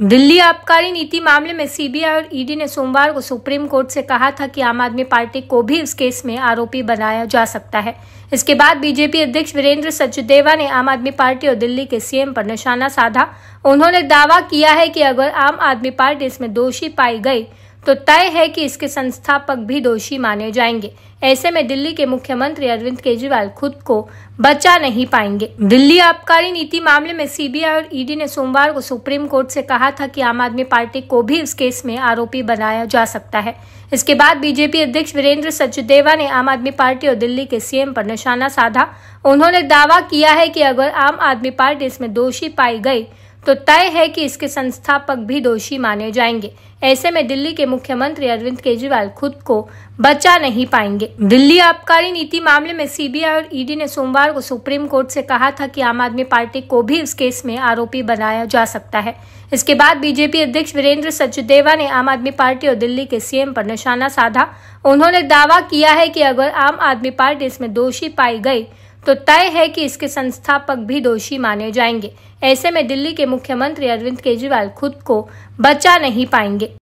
दिल्ली आबकारी नीति मामले में सीबीआई और ईडी ने सोमवार को सुप्रीम कोर्ट से कहा था कि आम आदमी पार्टी को भी इस केस में आरोपी बनाया जा सकता है इसके बाद बीजेपी अध्यक्ष वीरेंद्र सचदेवा ने आम आदमी पार्टी और दिल्ली के सीएम पर निशाना साधा उन्होंने दावा किया है कि अगर आम आदमी पार्टी इसमें दोषी पाई गई तो तय है कि इसके संस्थापक भी दोषी माने जाएंगे ऐसे में दिल्ली के मुख्यमंत्री अरविंद केजरीवाल खुद को बचा नहीं पाएंगे दिल्ली आबकारी नीति मामले में सीबीआई और ईडी ने सोमवार को सुप्रीम कोर्ट से कहा था कि आम आदमी पार्टी को भी इस केस में आरोपी बनाया जा सकता है इसके बाद बीजेपी अध्यक्ष वीरेंद्र सचदेवा ने आम आदमी पार्टी और दिल्ली के सीएम पर निशाना साधा उन्होंने दावा किया है कि अगर आम आदमी पार्टी इसमें दोषी पाई गई तो तय है कि इसके संस्थापक भी दोषी माने जाएंगे ऐसे में दिल्ली के मुख्यमंत्री अरविंद केजरीवाल खुद को बचा नहीं पाएंगे दिल्ली आबकारी नीति मामले में सीबीआई और ईडी ने सोमवार को सुप्रीम कोर्ट से कहा था कि आम आदमी पार्टी को भी इस केस में आरोपी बनाया जा सकता है इसके बाद बीजेपी अध्यक्ष वीरेंद्र सचदेवा ने आम आदमी पार्टी और दिल्ली के सीएम पर निशाना साधा उन्होंने दावा किया है कि अगर आम आदमी पार्टी इसमें दोषी पाई गई तो तय है कि इसके संस्थापक भी दोषी माने जाएंगे ऐसे में दिल्ली के मुख्यमंत्री अरविंद केजरीवाल खुद को बचा नहीं पाएंगे